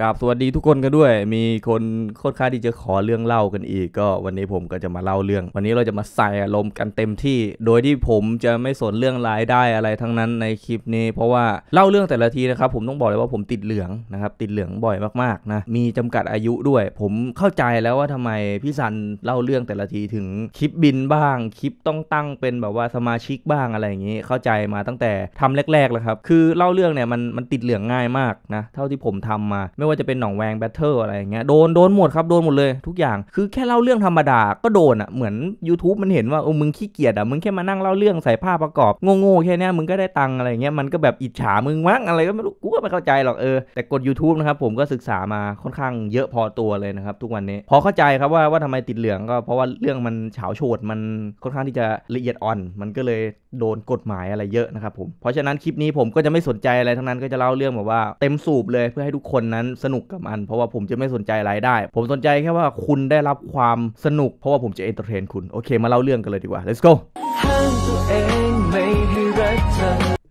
กราบสวัสดีทุกคนกันด้วยมีคนโคตรค้าที่จะขอเรื่องเล่ากันอีก ก็วันนี้ผมก็จะมาเล่าเรื่อง วันนี้เราจะมาใส่อารมณ์กันเต็มที่ โดยที่ผมจะไม่สนเรื่องรายได้อะไรทั้งนั้นในคลิปนี้ เพราะว่าเล่าเรื่องแต่ละทีนะครับผมต้องบอกเลยว่าผมติดเหลืองนะครับ ติดเหลืองบ่อยมากๆนะ มีจำกัดอายุด้วย ผมเข้าใจแล้วว่าทำไมพี่สันเล่าเรื่องแต่ละทีถึงคลิปบินบ้างคลิปต้องตั้งเป็นแบบว่าสมาชิกบ้างอะไรอย่างนี้เข้าใจมาตั้งแต่ทำแรกๆแล้วครับคือเล่าเรื่องเนี่ยมันมันติดเหลืองง่ายมากนะเท่าที่ผมทำมาไม่ว่าจะเป็นหนองแวง แบทเทิลอะไรเงี้ยโดน โดนหมดครับโดนหมดเลยทุกอย่าง คือแค่เล่าเรื่องธรรมดาก็โดนอ่ะ เหมือน YouTube มันเห็นว่าโอ้มึงขี้เกียจอ่ะ มึงแค่มานั่งเล่าเรื่องใส่ภาพประกอบโง่ๆแค่นี้มึงก็ได้ตังอะไรเงี้ยมันก็แบบอิจฉา มึงมั้งอะไรก็ไม่รู้กูก็ไม่เข้าใจหรอกเออแต่กด YouTube นะครับผมก็ศึกษามาค่อนข้างเยอะพอตัวเลยนะครับทุกวันนี้พอเข้าใจครับว่าว่าทำไมติดเหลืองก็เพราะว่าเรื่องมันเฉาโฉดมันค่อนข้างที่จะละเอียดอ่อน มันก็เลยโดนกฎหมายอะไรเยอะนะครับผมเพราะฉะนั้นคลิปนี้ผมก็จะไม่สนใจอะไรทั้งนั้นก็จะเล่าเรื่องแบบว่า เต็มสูบเลยเพื่อให้ทุกคนนั้นสนุกกับมันเพราะว่าผมจะไม่สนใจรายได้ ผมสนใจแค่ว่าคุณได้รับความสนุก เพราะว่าผมจะเอนเตอร์เทนคุณ โอเคมาเล่าเรื่องกันเลยดีกว่า let's go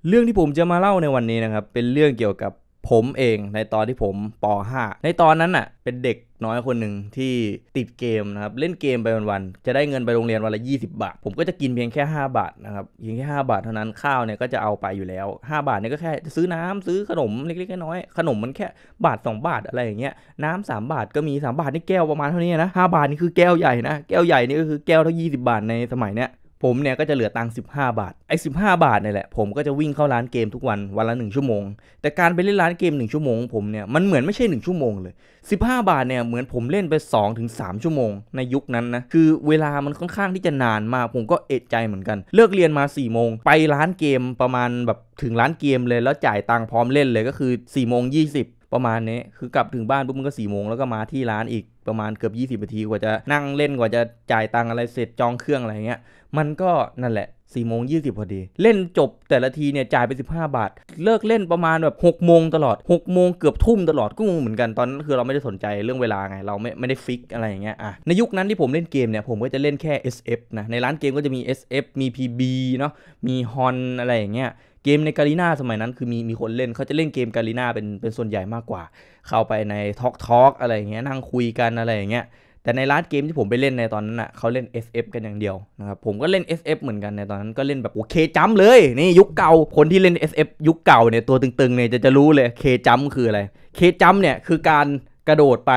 เรื่องที่ผมจะมาเล่าในวันนี้นะครับ เป็นเรื่องเกี่ยวกับผมเองในตอนที่ผมป .5 ในตอนนั้นน่ะเป็นเด็กน้อยคนหนึ่งที่ติดเกมนะครับเล่นเกมไปวันๆจะได้เงินไปโรงเรียนวันละ 20 บาท ผมก็จะกินเพียงแค่ 5 บาทนะครับเพียงแค่5บาทเท่านั้นข้าวเนี่ยก็จะเอาไปอยู่แล้ว5 บาทเนี่ยก็แค่ ซื้อน้ำซื้อขนมเล็กๆน้อยๆขนมมันแค่บาท 2 บาทอะไรอย่างเงี้ยน้ำ 3 บาทก็มี 3 บาทนี่แก้วประมาณเท่านี้นะ5บาทนี่คือแก้วใหญ่นะแก้วใหญ่นี่ก็คือแก้วเท่า 20 บาทในสมัยเนี้ยผมเนี่ยก็จะเหลือตังค์สิบาทไอ้สิบาทเนี่ยแหละผมก็จะวิ่งเข้าร้านเกมทุกวันวันละ1ชั่วโมงแต่การไปเล่นร้านเกม1ชั่วโมงผมเนี่ย มันเหมือนไม่ใช่1ชั่วโมงเลย15 บาทเนี่ยเหมือนผมเล่นไป 2-3 ชั่วโมง ในยุคนั้นนะคือเวลามันค่อนข้างที่จะนานมาก ผมก็เอะใจเหมือนกัน เลิกเรียนมา4โมงไปร้านเกมประมาณแบบถึงร้านเกมเลยแล้วจ่ายตังค์พร้อมเล่นเลยก็คือ4โมงยิบประมาณนี้คือกลับถึงบ้านปุ๊บมันก็สี่โมงแล้วก็มาที่ร้านอีกประมาณเกือบ 20นาทีกว่าจะนั่งเล่นกว่าจะจ่ายตังอะไรเสร็จจองเครื่องอะไรเงี้ยมันก็นั่นแหละ4ี่โมงยีพอดี เล่นจบแต่ละทีเนี่ยจ่ายไป 15 บาท เลิกเล่นประมาณแบบ6กโมงตลอด6กโมงเกือบทุ่มตลอดก็งงเหมือนกันตอนนั้นคือเราไม่ได้สนใจเรื่องเวลาไงเราไม่ไม่ได้ฟิกอะไรอย่างเงี้ยอ่ะในยุคนั้นที่ผมเล่นเกมเนี่ยผมก็จะเล่นแค่ SF นะในร้านเกมก็จะมี SF มี PB เนาะมีฮอนอะไรอย่างเงี้ยเกมในการีนาสมัยนั้นคือมีมีคนเล่นเขาจะเล่นเกมการีนาเป็นเป็นส่วนใหญ่มากกว่า เข้าไปในทอล์กทอล์กอะไรอย่างเงี้ยนั่งคุยกันอะไรอย่างเงี้ยแต่ในร้านเกมที่ผมไปเล่นในตอนนั้นอ่ะเขาเล่น SF กันอย่างเดียวนะครับผมก็เล่น SF เหมือนกันในตอนนั้นก็เล่นแบบโอเคจัมเลยนี่ยุคเก่าคนที่เล่น SF ยุคเก่าเนี่ยตัวตึงๆเนี่ยจะจะรู้เลยเคจัมคืออะไรเคจัมเนี่ยคือการกระโดดไป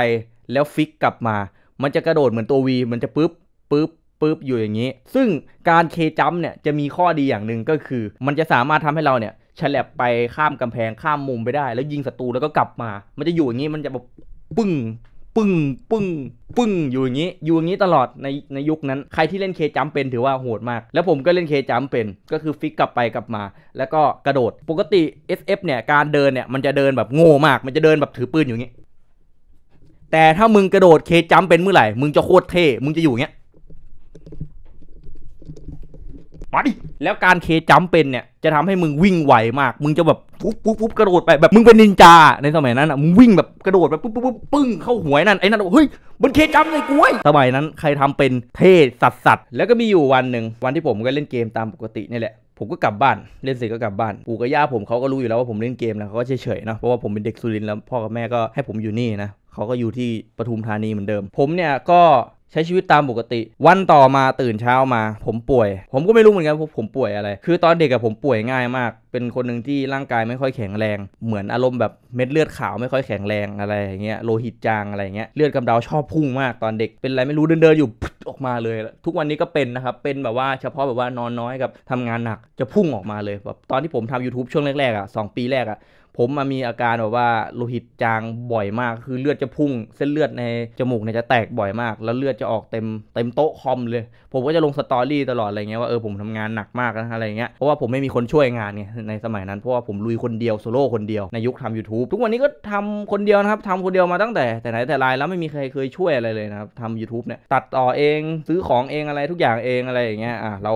แล้วฟิกกลับมามันจะกระโดดเหมือนตัว V มันจะปึ๊บปึ๊บปุ๊บอยู่อย่างนี้ ซึ่งการเคจัมเนี่ยจะมีข้อดีอย่างหนึ่งก็คือ มันจะสามารถทำให้เราเนี่ยฉลับไปข้ามกำแพงข้ามมุมไปได้ แล้วยิงศัตรูแล้วก็กลับมา มันจะอยู่อย่างนี้มันจะแบบปึ้งปึ้งปึ้งปึ้งอยู่อย่างนี้ อยู่อย่างนี้ตลอดในในยุคนั้น ใครที่เล่นเคจัมเป็นถือว่าโหดมาก แล้วผมก็เล่นเคจัมเป็นก็คือฟิกกลับไปกลับมา แล้วก็กระโดดปกติ SF เนี่ยการเดินเนี่ยมันจะเดินแบบโง่มาก มันจะเดินแบบถือปืนอยู่อย่างนี้ แต่ถ้ามึงกระโดดเคจัมเป็นเมื่อไหร่มึงจะโคตรเท่มึงจะอยู่อย่างเงี้ยมาดิ แล้วการเคจัมเป็นเนี่ย จะทำให้มึงวิ่งไวมาก มึงจะแบบปุ๊บปุ๊บปุ๊บกระโดดไปแบบ มึงเป็นนินจาในสมัยนั้นอ่ะมึงวิ่งแบบกระโดดแบบปุ๊บปุ๊บปุ๊บปึ้งเข้าหัวนั่น ไอ้นั่นบอกเฮ้ย มันเคจัมเลยกูไอ้สมัยนั้นใครทำเป็นเทสัตสัตแล้วก็มีอยู่วันหนึ่งวันที่ผมก็เล่นเกมตามปกตินี่แหละ ผมก็กลับบ้าน เล่นเสร็จก็กลับบ้านปู่กับย่าผมเขาก็รู้อยู่แล้วว่าผมเล่นเกมนะเขาก็เฉยเฉยนะเพราะว่าผมเป็นเด็กสุรินแล้ว พ่อกับแม่ก็ให้ผมอยู่นี่นะเขาก็อยู่ที่ปทุมธานีเหมือนเดิม ผมเนี่ยก็ใช้ชีวิตตามปกติ วันต่อมาตื่นเช้ามาผมป่วย ผมก็ไม่รู้เหมือนกันว่าผมป่วยอะไร คือตอนเด็กกับผมป่วยง่ายมาก เป็นคนหนึ่งที่ร่างกายไม่ค่อยแข็งแรง เหมือนอารมณ์แบบเม็ดเลือดขาวไม่ค่อยแข็งแรงอะไรอย่างเงี้ยโลหิตจางอะไรอย่างเงี้ยเลือดกำเดาชอบพุ่งมากตอนเด็กเป็นอะไรไม่รู้เดินเดินอยู่ออกมาเลยทุกวันนี้ก็เป็นนะครับเป็นแบบว่าเฉพาะแบบว่านอนน้อยกับทำงานหนักจะพุ่งออกมาเลยแบบตอนที่ผมทำ YouTube ช่วงแรกๆอ่ะสปีแรกอ่ะผมมามีอาการแบบว่าโลหิตจางบ่อยมากคือเลือดจะพุ่ง เส้นเลือดในจมูกเนี่ยจะแตกบ่อยมาก แล้วเลือดจะออกเต็มเต็มโต๊ะคอมเลยผมก็จะลงสตอรี่ตลอดอะไรเงี้ยว่าเออผมทำงานหนักมากนะอะไรเงี้ยเพราะว่าผมไม่มีคนช่วยงานไงในสมัยนั้นเพราะว่าผมลุยคนเดียวโซโล่คนเดียวในยุคทำ YouTube ทุกวันนี้ก็ทำคนเดียวนะครับทำคนเดียวมาตั้งแต่ แต่ไหนแต่ไรแล้วไม่มีใครเคยช่วยอะไรเลยนะครับทำยูทูบเนี่ยตัดต่อเองซื้อของเองอะไรทุกอย่างเองอะไรอย่างเงี้ยอ่ะเรา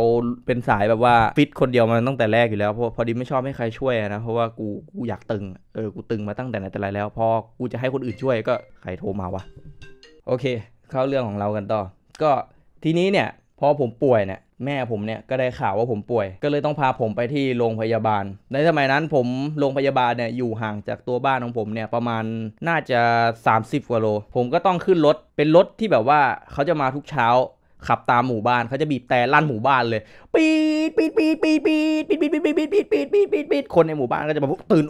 เป็นสายแบบว่าฟิตคนเดียวมาตั้งแต่แรกอยู่แล้วเพราะพอดีไม่ชอบให้ใครช่วยนะเพราะว่ากูกูอยากตึงเออ กูตึงมาตั้งแต่ไหนแต่ไรแล้ว พอกูจะให้คนอื่นช่วยก็ใครโทรมาวะโอเค เข้าเรื่องของเรากันต่อ ก็ทีนี้เนี่ยพอผมป่วยเนี่ย แม่ผมเนี่ยก็ได้ข่าวว่าผมป่วย ก็เลยต้องพาผมไปที่โรงพยาบาล ในสมัยนั้นผมโรงพยาบาลเนี่ยอยู่ห่างจากตัวบ้านของผมเนี่ยประมาณน่าจะ 30กว่าโล ผมก็ต้องขึ้นรถเป็นรถที่แบบว่าเขาจะมาทุกเช้าขับตามหมู่บ้านเขาจะบีบแต่ลั่นหมู่บ้านเลยปีดปีดปีดปีดปีดปีดปีดปีดปีดปีดปีดปีดปีดปีดคนในหมู่บ้านก็จะแบบตื่น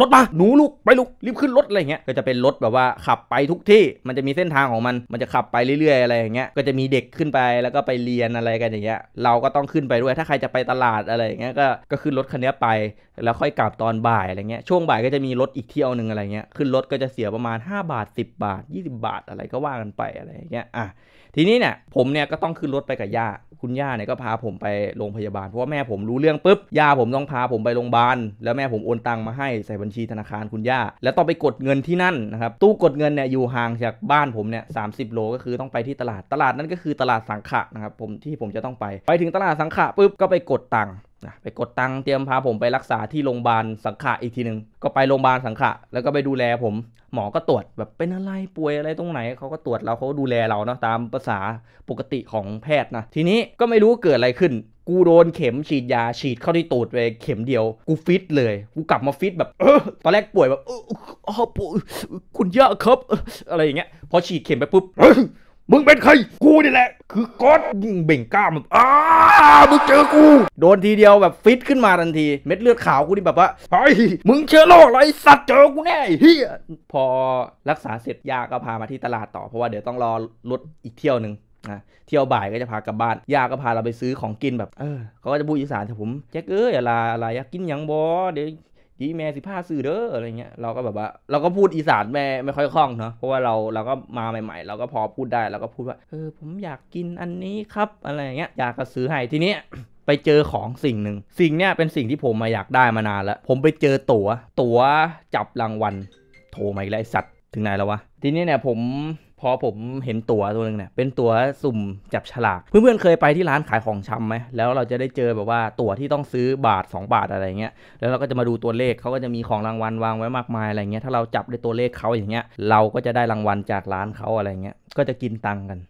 รถมาหนูลูกไปลูกรีบขึ้นรถอะไรเงี้ยก็จะเป็นรถแบบว่าขับไปทุกที่มันจะมีเส้นทางของมันมันจะขับไปเรื่อยๆ อะไรอย่างเงี้ยก็จะมีเด็กขึ้นไปแล้วก็ไปเรียนอะไรกันอย่างเงี้ยเราก็ต้องขึ้นไปด้วยถ้าใครจะไปตลาดอะไรเงี้ยก็ก็ขึ้นรถคันนี้ไปแล้วค่อยกลับตอนบ่ายอะไรเงี้ย ช่วงบ่ายก็จะมีรถอีกเที่ยวหนึ่งอะไรเงี้ย ขึ้นรถก็จะเสียประมาณ 5 บาท 10 บาท 20 บาทอะไรก็ว่ากันไปอะไรเงี้ย อ่ะ ทีนี้เนี่ยผมเนี่ยก็ต้องขึ้นรถไปกับย่า คุณย่าเนี่ยก็พาผมไปโรงพยาบาล เพราะว่าแม่ผมรู้เรื่องปุ๊บ ย่าผมต้องพาผมไปโรงพยาบาล แล้วแม่ผมโอนตังมาให้ใส่บัญชีธนาคารคุณย่า แล้วต้องไปกดเงินที่นั่นนะครับ ตู้กดเงินเนี่ยอยู่ห่างจากบ้านผมเนี่ยสาโลก็คือต้องไปที่ตลาด ตลาดนั้นก็คือตลาดสังขะนะครับ ผมที่ผมจะต้องไป ไปถึงตลาดสังขะปุ๊บก็ไปกดตังนะไปกดตังเตรียมพาผมไปรักษาที่โรงพยาบาลสังขะอีกทีหนึ่งก็ไปโรงพยาบาลสังขะแล้วก็ไปดูแลผม หมอก็ตรวจแบบเป็นอะไรป่วยอะไรตรงไหนเขาก็ตรวจเราเขาดูแลเราเนาะตามภาษาปกติของแพทย์นะทีนี้ก็ไม่รู้เกิดอะไรขึ้น กูโดนเข็มฉีดยาฉีดเข้าที่ตูดไปเข็มเดียวกูฟิตเลย กูกลับมาฟิตแบบออตอนแรกป่วยแบบออออป่วยคุณยอะครับอะไรอย่างเงี้ย พอฉีดเข็มไปปุ๊บมึงเป็นใคร กูนี่แหละ คือก๊อตยิงเบ่งกล้ามแบบอ้ามึงเจอกู โดนทีเดียวแบบฟิตขึ้นมาทันที เม็ดเลือดขาวกูนี่แบบว่าเฮ้ย มึงเชื้อโรคอะไร สัตว์เจอ กูแน่เฮียพอรักษาเสร็จยาก็พามาที่ตลาดต่อ เพราะว่าเดี๋ยวต้องรอรถอีกเที่ยวหนึ่งนะเที่ยวบ่ายก็จะพากลับบ้าน ยาก็พาเราไปซื้อของกินแบบ เออเขาก็จะพูดอีสานแต่ผมแจ็คเอ้ยอะไรอะไรอยากกินอยังบอเดี๋ยวจีแม่สิผ้าสื่อเด้ออะไรเงี้ยเราก็แบบว่า เราก็พูดอีสานแม่ไม่ค่อยคล่องเนาะเพราะว่าเราเราก็มาใหม่ๆเราก็พอพูดได้เราก็พูดว่า เออผมอยากกินอันนี้ครับอะไรเงี้ยอยากก็ซื้อให้ทีนี้ไปเจอของสิ่งหนึ่งสิ่งเนี้ยเป็นสิ่งที่ผมมาอยากได้มานานแล้ว ผมไปเจอตัว๋วตั๋วจับรางวัลโทรมาอีกแล้วสัตว์ถึงไหนแล้ววะทีนี้เนี่ยผมพอผมเห็นตั๋วตัวนึงเนี่ยเป็นตั๋วสุ่มจับฉลากเพื่อนๆเคยไปที่ร้านขายของชำไหมแล้วเราจะได้เจอแบบว่าตั๋วที่ต้องซื้อบาท 2 บาทอะไรเงี้ยแล้วเราก็จะมาดูตัวเลขเขาก็จะมีของรางวัลวางไว้มากมายอะไรเงี้ยถ้าเราจับได้ตัวเลขเขาอย่างเงี้ย เราก็จะได้รางวัลจากร้านเขาอะไรเงี้ยก็จะกินตังกัน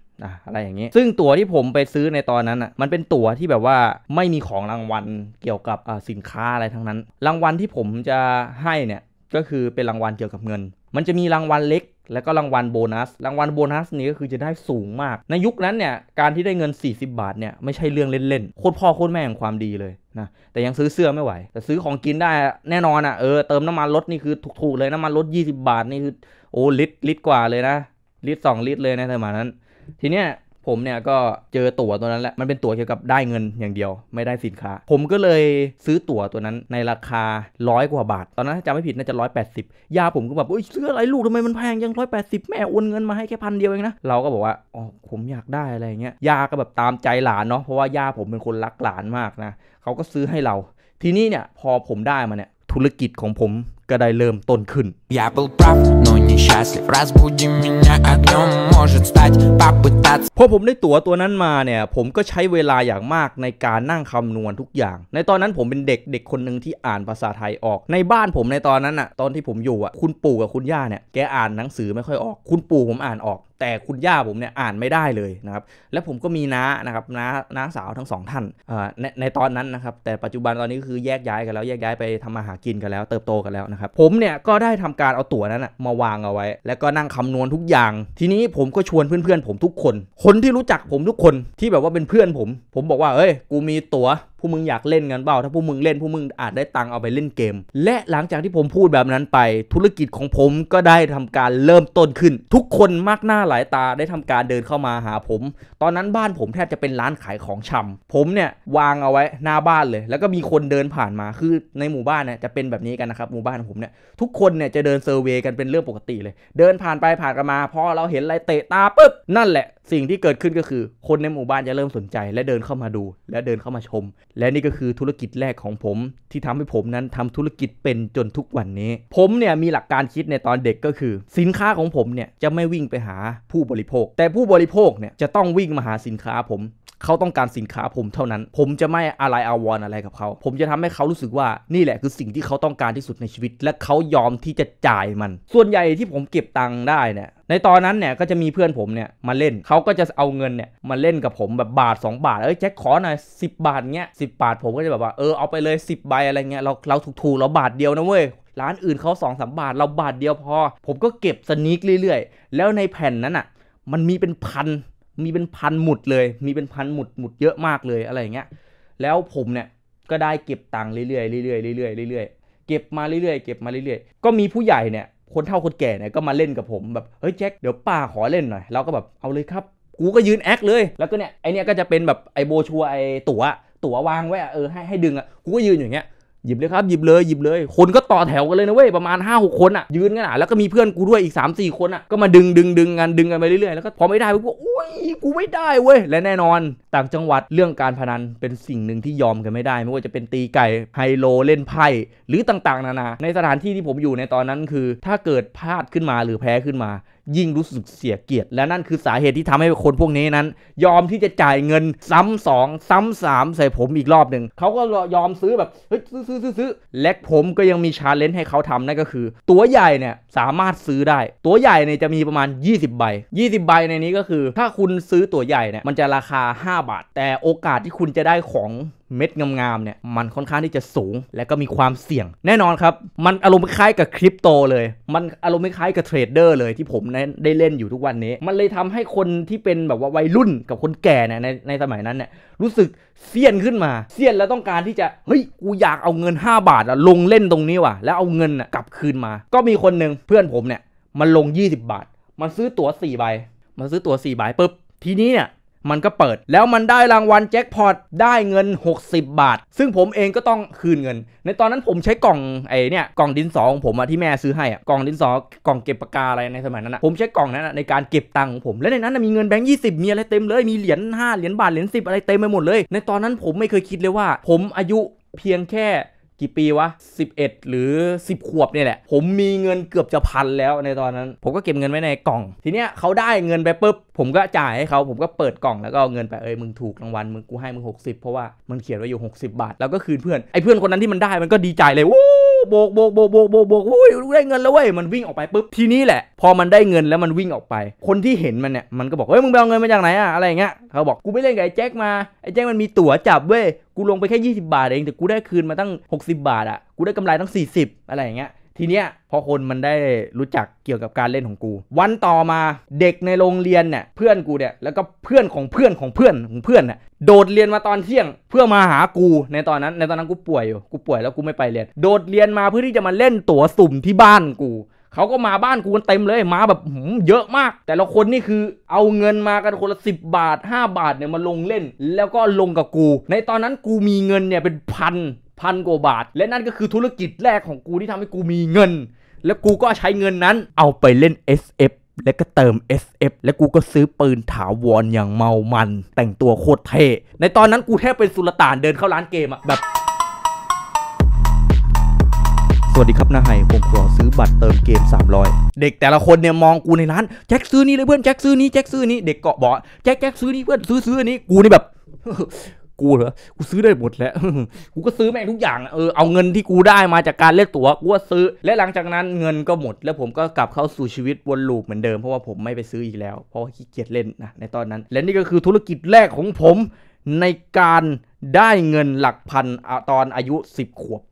อะไรอย่างนี้ ซึ่งตั๋วที่ผมไปซื้อในตอนนั้นอ่ะมันเป็นตั๋วที่แบบว่าไม่มีของรางวัลเกี่ยวกับสินค้าอะไรทั้งนั้น รางวัลที่ผมจะให้เนี่ยก็คือเป็นรางวัลเกี่ยวกับเงิน มันจะมีรางวัลเล็กแล้วก็รางวัลโบนัส รางวัลโบนัสนี้ก็คือจะได้สูงมาก ในยุคนั้นเนี่ย การที่ได้เงิน 40 บาทเนี่ยไม่ใช่เรื่องเล่นๆ โคตรพ่อโคตรแม่ของความดีเลยนะ แต่ยังซื้อเสื้อไม่ไหว แต่ซื้อของกินได้แน่นอนอะ่ะ เออเติมน้ำมันรถนี่คือถูกๆเลย น้ำมันรถ 20 บาทนี่คือโอ้ลิตรลิตรกว่าเลยนะ ลิตร2ลิตรเลยในสมัยนั้น ทีเนี้ยผมเนี่ยก็เจอตั๋วตัวนั้นแหละ มันเป็นตั๋วเกี่ยวกับได้เงินอย่างเดียว ไม่ได้สินค้า ผมก็เลยซื้อตั๋วตัวนั้นในราคาร้อยกว่าบาท ตอนนั้นจำไม่ผิดน่าจะร้อยแปดสิบยาผมก็แบบเซื้ออะไรลูกทำไมมันแพงยังร้อยแปดสิบแม่โอนเงินมาให้แค่พันเดียวเองนะ เราก็บอกว่าอ๋อผมอยากได้อะไรเงี้ยยาก็แบบตามใจหลานเนาะ เพราะว่ายาผมเป็นคนรักหลานมากนะ เขาก็ซื้อให้เรา ทีนี้เนี่ยพอผมได้มาเนี่ยธุรกิจของผมก็ได้เริ่มต้นขึ้นพอผมได้ตั๋วตัวนั้นมาเนี่ยผมก็ใช้เวลาอย่างมากในการนั่งคำนวณทุกอย่าง ในตอนนั้นผมเป็นเด็กเด็กคนหนึ่งที่อ่านภาษาไทยออก ในบ้านผมในตอนนั้นอะตอนที่ผมอยู่อะคุณปู่กับคุณย่าเนี่ยแกอ่านหนังสือไม่ค่อยออก คุณปู่ผมอ่านออกแต่คุณย่าผมเนี่ยอ่านไม่ได้เลยนะครับ และผมก็มีน้านะครับน้าน้าสาวทั้งสองท่านในในตอนนั้นนะครับ แต่ปัจจุบันตอนนี้คือแยกย้ายกันแล้ว แยกย้ายไปทำมาหากินกันแล้ว เติบโตกันแล้วนะครับผมเนี่ยก็ได้ทำการเอาตั๋วนั้นมาวางเอาไว้ แล้วก็นั่งคำนวณทุกอย่าง ทีนี้ผมก็ชวนเพื่อน ๆ ผมทุกคนคนที่รู้จักผมทุกคนที่แบบว่าเป็นเพื่อนผม ผมบอกว่าเอ้ย กูมีตั๋ววกมึงอยากเล่นกันเปล่าถ้าพวกมึงเล่นพวกมึงอาจได้ตังเอาไปเล่นเกม และหลังจากที่ผมพูดแบบนั้นไป ธุรกิจของผมก็ได้ทำการเริ่มต้นขึ้น ทุกคนมากหน้าหลายตาได้ทำการเดินเข้ามาหาผม ตอนนั้นบ้านผมแทบจะเป็นร้านขายของชำ ผมเนี่ย วางเอาไว้หน้าบ้านเลย แล้วก็มีคนเดินผ่านมาคือในหมู่บ้านเนี่ยจะเป็นแบบนี้กันนะครับหมู่บ้านของผมเนี่ยทุกคนเนี่ยจะเดินเซอร์เวยกันเป็นเรื่องปกติเลยเดินผ่านไปผ่านกันมาพอเราเห็นอะไรเตะตาปุ๊บนั่นแหละสิ่งที่เกิดขึ้นก็คือคนในหมู่บ้านจะเริ่มสนใจ และเดินเข้ามาดู และเดินเข้ามาชม และนี่ก็คือธุรกิจแรกของผม ที่ทำให้ผมนั้นทำธุรกิจเป็นจนทุกวันนี้ ผมเนี่ยมีหลักการคิดในตอนเด็กก็คือ สินค้าของผมเนี่ยจะไม่วิ่งไปหาผู้บริโภค แต่ผู้บริโภคเนี่ยจะต้องวิ่งมาหาสินค้าผมเขาต้องการสินค้าผมเท่านั้น ผมจะไม่อะไรอาวรอะไรกับเขา ผมจะทำให้เขารู้สึกว่านี่แหละคือสิ่งที่เขาต้องการที่สุดในชีวิต และเขายอมที่จะจ่ายมัน ส่วนใหญ่ที่ผมเก็บตังค์ได้เนี่ย ในตอนนั้นเนี่ยก็จะมีเพื่อนผมเนี่ยมาเล่น เขาก็จะเอาเงินเนี่ยมาเล่นกับผมแบบบาท 2 บาท เอ้ยแจ็คขอหน่อยสิบาทเงี้ยสิบาทผมก็จะแบบว่าเออเอาไปเลย 10บใบอะไรเงี้ยเราเราถูกๆเราบาทเดียวนะเว้ยร้านอื่นเขา2อสบาทเราบาทเดียวพอ ผมก็เก็บสนิกเรื่อยๆ แล้วในแผ่นนั้นอะ่ะมันมีเป็นพันมีเป็นพันหมุดเลย มีเป็นพันหมุดหมุดเยอะมากเลยอะไรอย่างเงี้ย แล้วผมเนี่ย ก็ได้เก็บตังค์เรื่อยๆเรื่อยๆเรื่อยๆเรื่อยๆ เก็บมาเรื่อยๆเก็บมาเรื่อยๆ ก็มีผู้ใหญ่เนี่ย คนเฒ่าคนแก่เนี่ย ก็มาเล่นกับผมแบบ เฮ้ยแจ็คเดี๋ยวป้าขอเล่นหน่อย เราก็แบบเอาเลยครับ กูก็ยืนแอคเลย แล้วก็เนี่ยไอเนี้ยก็จะเป็นแบบไอโบชัวไอตั๋ว ตั๋ววางไว้อะเออให้ให้ดึงอ่ะ กูก็ยืนอย่างเงี้ยหยิบเลยครับหยิบเลยหยิบเลยคนก็ต่อแถวกันเลยนะเว้ย ประมาณ5้าหคนอ่ะ ยืนกันอ่ะแล้วก็มีเพื่อนกูด้วยอีก 3 4 คนอ่ะ ก็มาดึงดึงดึงกันดึงกันไปเรื่อย ๆ แล้วก็พอไม่ได้กูอุ้ยกูไม่ได้เว้ยและแน่นอนต่างจังหวัดเรื่องการพนันเป็นสิ่งหนึ่งที่ยอมกันไม่ได้ ไม่ว่าจะเป็นตีไก่ไฮโลเล่นไพ่หรือต่างๆนานาในสถานที่ที่ผมอยู่ในตอนนั้นคือถ้าเกิดพลาดขึ้นมาหรือแพ้ขึ้นมา ยิ่งรู้สึกเสียเกียรติ และนั่นคือสาเหตุที่ทำให้คนพวกนี้นั้น ยอมที่จะจ่ายเงินซ้ำสองซ้ำสามใส่ผมอีกรอบหนึ่งเขาก็ยอมซื้อแบบเฮ้ยซื้อซื้อซื้อและผมก็ยังมีชาเลนจ์ให้เขาทำนั่นก็คือ ตัวใหญ่เนี่ยสามารถซื้อได้ ตัวใหญ่เนี่ยจะมีประมาณ 20 ใบ 20 ใบในนี้ก็คือ ถ้าคุณซื้อตัวใหญ่เนี่ยมันจะราคา5บาทแต่โอกาสที่คุณจะได้ของเม็ดงามๆ เนี่ย มันค่อนข้างที่จะสูงและก็มีความเสี่ยง แน่นอนครับ มันอารมณ์คล้ายกับคริปโตเลย มันอารมณ์คล้ายกับเทรดเดอร์เลยที่ผมได้เล่นอยู่ทุกวันนี้ มันเลยทำให้คนที่เป็นแบบว่าวัยรุ่นกับคนแก่เนี่ยในในสมัยนั้นเนี่ยรู้สึกเซียนขึ้นมาเซียนแล้วต้องการที่จะเฮ้ย กูอยากเอาเงิน 5 บาทลงเล่นตรงนี้ว่ะแล้วเอาเงินกลับคืนมา ก็มีคนหนึ่งเพื่อนผมเนี่ยมันลง 20 บาท มันซื้อตั๋ว4 ใบ มันซื้อตั๋ว4ใบปุ๊บ ทีนี้เนี่ยมันก็เปิดแล้วมันได้รางวัลแจ็คพอตได้เงิน 60 บาท ซึ่งผมเองก็ต้องคืนเงิน ในตอนนั้นผมใช้กล่องไอ้นี่กล่องดินสอของผมอะที่แม่ซื้อให้อะกล่องดินสอกล่องเก็บปากกาอะไรในสมัยนั้นอะผมใช้กล่องนั้นอะในการเก็บตังค์ของผมและในนั้นมีเงินแบงค์ยี่สิบมีอะไรเต็มเลยมีเหรียญห้าเหรียญบาทเหรียญสิบอะไรเต็มไปหมดเลยในตอนนั้นผมไม่เคยคิดเลยว่า ผมอายุเพียงแค่กี่ปีวะ 11 หรือ 10 ขวบเนี่ยแหละ ผมมีเงินเกือบจะพันแล้วในตอนนั้น ผมก็เก็บเงินไว้ในกล่อง ทีเนี้ยเขาได้เงินไปปุ๊บ ผมก็จ่ายให้เขาผมก็เปิดกล่องแล้วก็เอาเงินไปเอ้ยมึงถูกรางวัล มึงกูให้มึง60เพราะว่ามันเขียนไว้อยู่ 60บาท แล้วก็คืนเพื่อน ไอ้เพื่อนคนนั้นที่มันได้มันก็ดีใจเลยวูโบก โบก โบก โบก โบกโบกอุ้ยได้เงินแล้วเว้ย มันวิ่งออกไปปุ๊บ ทีนี้แหละ พอมันได้เงินแล้วมันวิ่งออกไป คนที่เห็นมันเนี่ย มันก็บอก เฮ้ย มึงไปเอาเงินมาจากไหนอะอะไรเงี้ย เขาบอก กูไปเล่นกับไอ้แจ็คมา ไอ้แจ็ค มันมีตั๋วจับเว้ย กูลงไปแค่ 20 บาทเอง แต่กูได้คืนมาตั้ง 60 บาทอะกูได้กำไรตั้ง 40 อะไรอย่างเงี้ยทีเนี้ยพอคนมันได้รู้จักเกี่ยวกับการเล่นของกู วันต่อมาเด็กในโรงเรียนเนี่ยเพื่อนกูเนี่ยแล้วก็เพื่อนของเพื่อนของเพื่อนของเพื่อนน่ยโดดเรียนมาตอนเที่ยงเพื่อมาหากูในตอนนั้นในตอนนั้นกูป่วยอยู่กูป่วยแล้วกูไม่ไปเรียนโดดเรียนมาเพื่อที่จะมาเล่นตั๋วสุ่มที่บ้านกูเขาก็มาบ้านกูกันเต็มเลยมาแบบเยอะมาก แต่ละคนนี่คือเอาเงินมากันคนละ10 บาท 5 บาทเนี่ยมาลงเล่นแล้วก็ลงกับกู ในตอนนั้นกูมีเงินเนี่ยเป็นพันพันกว่าบาท และนั่นก็คือธุรกิจแรกของกูที่ทำให้กูมีเงิน และกูก็ใช้เงินนั้นเอาไปเล่น SF และก็เติม SF และกูก็ซื้อปืนถาวรออย่างเมามัน แต่งตัวโคตรเท่ในตอนนั้นกูแทบเป็นสุลต่านเดินเข้าร้านเกมอะแบบ สวัสดีครับนาไฮผมขอซื้อบัตรเติมเกม 300 เด็กแต่ละคนเนี่ยมองกูในร้าน แจ็คซื้อนี่เลยเพื่อนแจ็คซื้อนี้แจ็คซื้อนี้เด็กเกาะบอก แจ็คแจ็คซื้อนี่เพื่อนซื้อซื้อนี้กูนี่แบบกูเหรอ กูซื้อได้หมดแล้วกูก็ซื้อแม่งทุกอย่าง เออ เอาเงินที่กูได้มาจากการเล่นตั๋ว กูก็ซื้อ และหลังจากนั้นเงินก็หมด แล้วผมก็กลับเข้าสู่ชีวิตวนลูปเหมือนเดิม เพราะว่าผมไม่ไปซื้ออีกแล้ว เพราะว่าขี้เกียจเล่นนะ ในตอนนั้น และนี่ก็คือธุรกิจแรกของผมในการได้เงินหลักพันตอนอายุ 10 ขวบ